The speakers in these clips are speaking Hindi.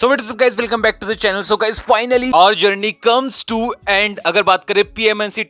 so wait guys welcome back to the channel so guys finally our journey comes to end अगर बात करें पीएमएनसी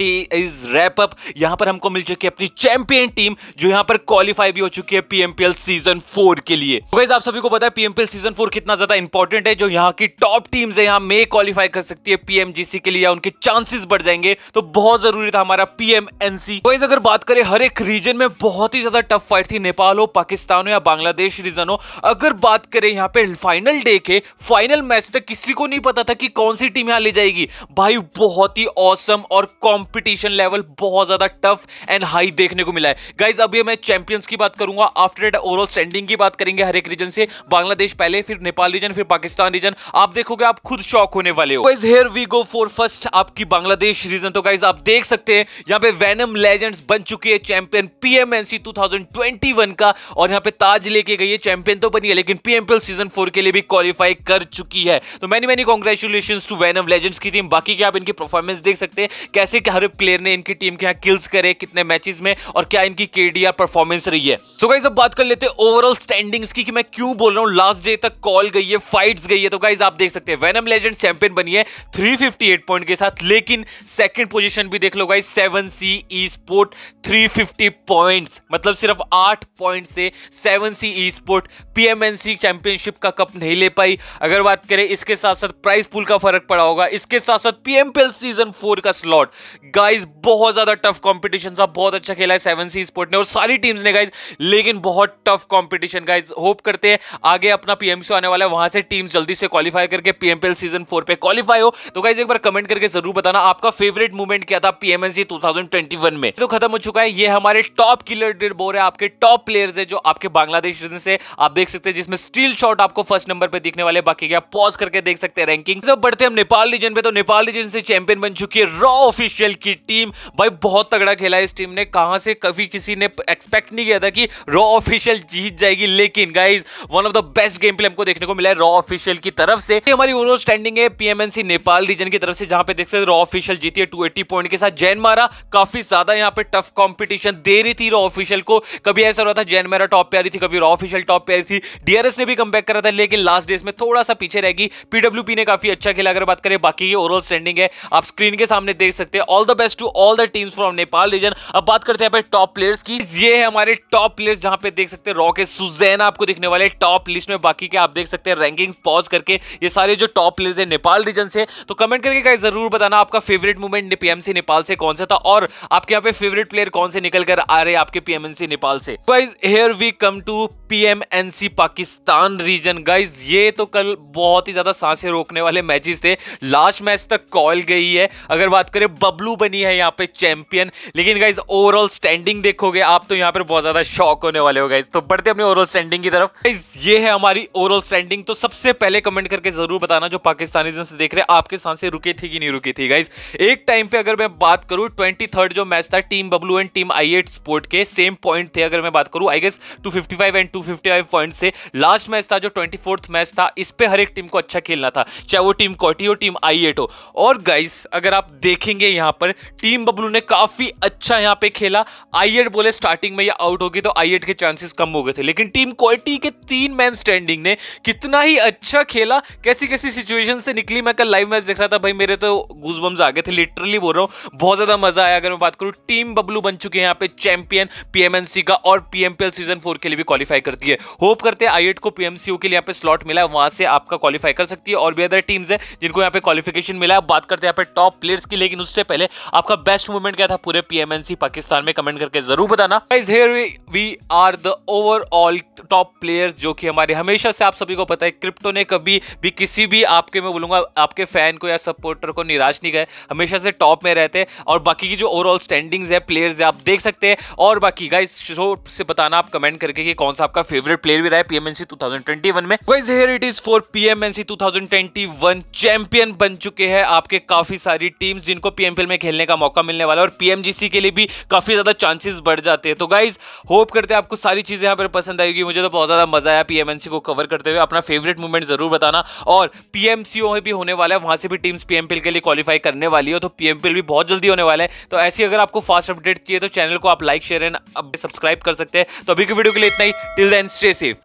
इज रैप अप यहां पर हमको मिल चुकी है अपनी चैंपियन टीम जो यहां पर क्वालिफाई भी हो चुकी है पीएमपीएल सीजन फोर के लिए तो आप सभी को पता है पीएमपीएल सीजन फोर कितना ज्यादा इंपॉर्टेंट है जो यहां की टॉप टीम्स है यहां में क्वालिफाई कर सकती है पीएमजीसी के लिए या उनके चांसेस बढ़ जाएंगे तो बहुत जरूरी था हमारा पीएमएनसी तो अगर बात करें हर एक रीजन में बहुत ही ज्यादा टफ फाइट थी नेपाल हो पाकिस्तान हो या बांग्लादेश रीजन हो अगर बात करें यहाँ पे फाइनल डे के फाइनल मैच तक किसी को नहीं पता था कि कौन सी टीम यहाँ ले जाएगी भाई बहुत ही औसम और कॉम कंपटीशन लेवल बहुत ज्यादा टफ एंड हाई देखने को मिला है गाइज अभी मैं चैंपियंस की बात करूंगा आफ्टर डेट ओवरऑल स्टैंडिंग की बात करेंगे हर एक रीजन से बांग्लादेश पहले फिर नेपाल रीजन फिर पाकिस्तान रीजन आप देखोगे आप खुद शॉक होने वाले हो guys here we go for first आपकी बांग्लादेश रीजन तो गाइज आप देख सकते हैं यहाँ पे वैनम लेजेंड्स बन चुकी है चैंपियन पीएमएनसी 2021 का और यहाँ पे ताज लेके गई है चैंपियन तो बनी है लेकिन पीएमपीएल सीजन फोर के लिए भी क्वालिफाई कर चुकी है तो many many congratulations to Venom Legends की टीम बाकी के आप इनकी परफॉर्मेंस देख सकते हैं कैसे हर प्लेयर ने इनकी टीम के यहाँ किल्स करे कितने मैचेस में और क्या इनकी केडीआर परफॉर्मेंस रही है सो गाइज अब बात कर लेते हैं ओवरऑल स्टैंडिंग्स की कि मैं क्यों बोल रहा हूँ लास्ट डे तक कॉल गई है फाइट्स गई है तो गाइज आप देख सकते हैं वेनम लेजेंड चैंपियन बनी है 358 पॉइंट के साथ लेकिन सेकंड पोजिशन भी देख लो guys seven C E sport 350 points मतलब सिर्फ आठ पॉइंट से seven C E sport PMNC championship का कप नहीं ले पाई अगर बात करें इसके साथ साथ प्राइस पूल का फर्क पड़ा होगा इसके साथ साथ पीएमपीएल सीजन फोर का स्लॉट गाइज बहुत ज्यादा टफ कॉम्पिटिशन था बहुत अच्छा खेला है सेवन सी स्पोर्ट ने और सारी टीम्स ने गाइज लेकिन बहुत टफ कॉम्पिटिशन गाइज होप करते हैं आगे अपना पीएमसी आने वाला है वहां से टीम जल्दी से क्वालिफाई करके पीएमपीएल सीजन फोर पे क्वालिफाई हो तो गाइज एक बार कमेंट करके जरूर बताना आपका फेवरेट मूवमेंट क्या था ट्वेंटी वन में तो खत्म हो चुका है ये हमारे टॉप किलर डेड बोर है आपके टॉप प्लेयर्स है जो आपके बांग्लादेश से आप देख सकते हैं जिसमें स्टील शॉट आपको फर्स्ट नंबर पर दिखने वाले बाकी क्या पॉज करके देख सकते हैं रैंकिंग जब बढ़ते हम नेपाल रीजन पे तो नेपाल रीजन से चैंपियन बन चुकी है रॉ ऑफिशियल आईपीएल की टीम भाई बहुत तगड़ा खेला इस टीम ने कहां से कभी किसी ने एक्सपेक्ट नहीं किया था कि रॉ ऑफिशियल जीत जाएगी लेकिन guys one of the best game play हमको देखने को मिला है रॉ ऑफिशियल की तरफ से हमारी ओवरऑल स्टैंडिंग है पीएमएनसी नेपाल रीजन की तरफ से जहां पे देख सकते रॉ ऑफिशियल जीती है टू पॉइंट के साथ जैन मारा काफी ज्यादा यहाँ पे टफ कॉम्पिटिशन दे रही थी रॉ ऑफिशियल को कभी ऐसा रहा था जैन मारा टॉप पे आ रही थी कभी रॉ ऑफिशियल टॉप पे आ रही थी डीआरएस ने भी कम करा था लेकिन लास्ट डेज में थोड़ा सा पीछे रहेगी पीडब्ल्यू ने काफी अच्छा खेला अगर बात करें बाकी की ओवरऑल स्टैंडिंग है आप स्क्रीन के सामने देख सकते हैं all the best to all the teams from Nepal region अब बात करते हैं टॉप प्लेयर्स की ये है हमारे टॉप प्लेयर्स जहां पे देख सकते हैं रॉकेट सुजैन आपको दिखने वाले टॉप लिस्ट में बाकी के आप देख सकते हैं रैंकिंग पॉज करके ये सारे जो टॉप प्लेयर्स है नेपाल रीजन से तो कमेंट करके का जरूर बताना आपका फेवरेट मूवमेंट पीएमसी नेपाल से कौन सा था और आपके यहाँ पे फेवरेट प्लेयर कौन से निकल कर आ रहे आपके पीएमएनसी नेपाल से here we come to PMNC Pakistan region guys ये तो कल बहुत ही ज्यादा सांसें रोकने वाले मैचेस थे लास्ट मैच तक कॉल गई है अगर बात करें बबलू ब्लू बनी है यहाँ पे चैंपियन लेकिन गाइज ओवरऑल स्टैंडिंग देखोगे आप तो यहाँ पर बहुत ज्यादा शॉक होने वाले हो गाइज तो बढ़ते अपने ओवरऑल स्टैंडिंग की तरफ गाइज ये है हमारी ओवरऑल स्टैंडिंग तो सबसे पहले कमेंट करके जरूर बताना जो पाकिस्तानी से देख रहे आपके साथ से रुकी थी कि नहीं रुकी थी गाइज एक टाइम पे अगर मैं बात करूँ ट्वेंटी जो मैच था टीम बब्लू एंड टीम आई स्पोर्ट के सेम पॉइंट थे अगर मैं बात करूँ I guess two and two point से लास्ट मैच था जो ट्वेंटी मैच था इस पर हर एक टीम को अच्छा खेलना था चाहे वो टीम कॉटी हो टीम आई हो और गाइस अगर आप देखेंगे यहां यहाँ पर टीम बबलू ने काफी अच्छा यहाँ पे खेला आई बोले स्टार्टिंग में ये आउट होगी तो आई के चांसेस कम हो गए थे लेकिन टीम क्वालिटी के तीन मैन स्टैंडिंग ने कितना ही अच्छा खेला कैसी कैसी सिचुएशन से निकली मैं कल लाइव मैच देख रहा था भाई मेरे तो गुजबम्स आ गए थे लिटरली बोल रहा हूँ बहुत ज्यादा मजा आया अगर मैं बात करूँ टीम बबलू बन चुके हैं यहाँ पे चैंपियन पीएमएनसी का और पीएमपीएल सीजन फोर के लिए भी क्वालिफाई करती है होप करते हैं आई को पीएमसीओ के लिए यहाँ पे स्लॉट मिला है वहां से आपका क्वालिफाई कर सकती है और भी अदर टीम्स है जिनको यहाँ पे क्वालिफिकेशन मिला है बात करते हैं यहाँ पे टॉप प्लेयर्स की लेकिन उससे पहले पहले आपका बेस्ट मूवमेंट क्या था पूरे पीएमएनसी पाकिस्तान में कमेंट करके जरूर बताना guys here we are the overall top players जो कि हमारे हमेशा से आप सभी को पता है क्रिप्टो ने कभी भी किसी भी आपके मैं बोलूंगा आपके फैन को या सपोर्टर को निराश नहीं गए हमेशा से टॉप में रहते हैं और बाकी की जो ओवरऑल स्टैंडिंग्स है प्लेयर्स है आप देख सकते हैं और बाकी गाइस शो से बताना आप कमेंट करके कि कौन सा आपका फेवरेट प्लेयर भी रहा है पीएमएनसी 2021 में guys here it is for PMNC 2021 champion बन चुके हैं आपके काफी सारी टीम्स जिनको पीएमपीएल में खेलने का मौका मिलने वाला है और पीएमजीसी के लिए भी काफ़ी ज़्यादा चांसेस बढ़ जाते हैं तो गाइज होप करते हैं आपको सारी चीज़ें यहाँ पर पसंद आएगी मुझे तो बहुत ज़्यादा मज़ा आया पीएमएनसी को कवर करते हुए अपना फेवरेट मूवमेंट ज़रूर बताना और पीएमसीओ भी होने वाला है वहां से भी टीम्स पीएमपीएल के लिए क्वालिफाई करने वाली हो तो पीएमपीएल भी बहुत जल्दी होने वाला है तो ऐसी अगर आपको फास्ट अपडेट चाहिए तो चैनल को आप लाइक शेयर एंड सब्सक्राइब कर सकते हैं तो अभी की वीडियो के लिए इतना ही टिल देन स्टे सेफ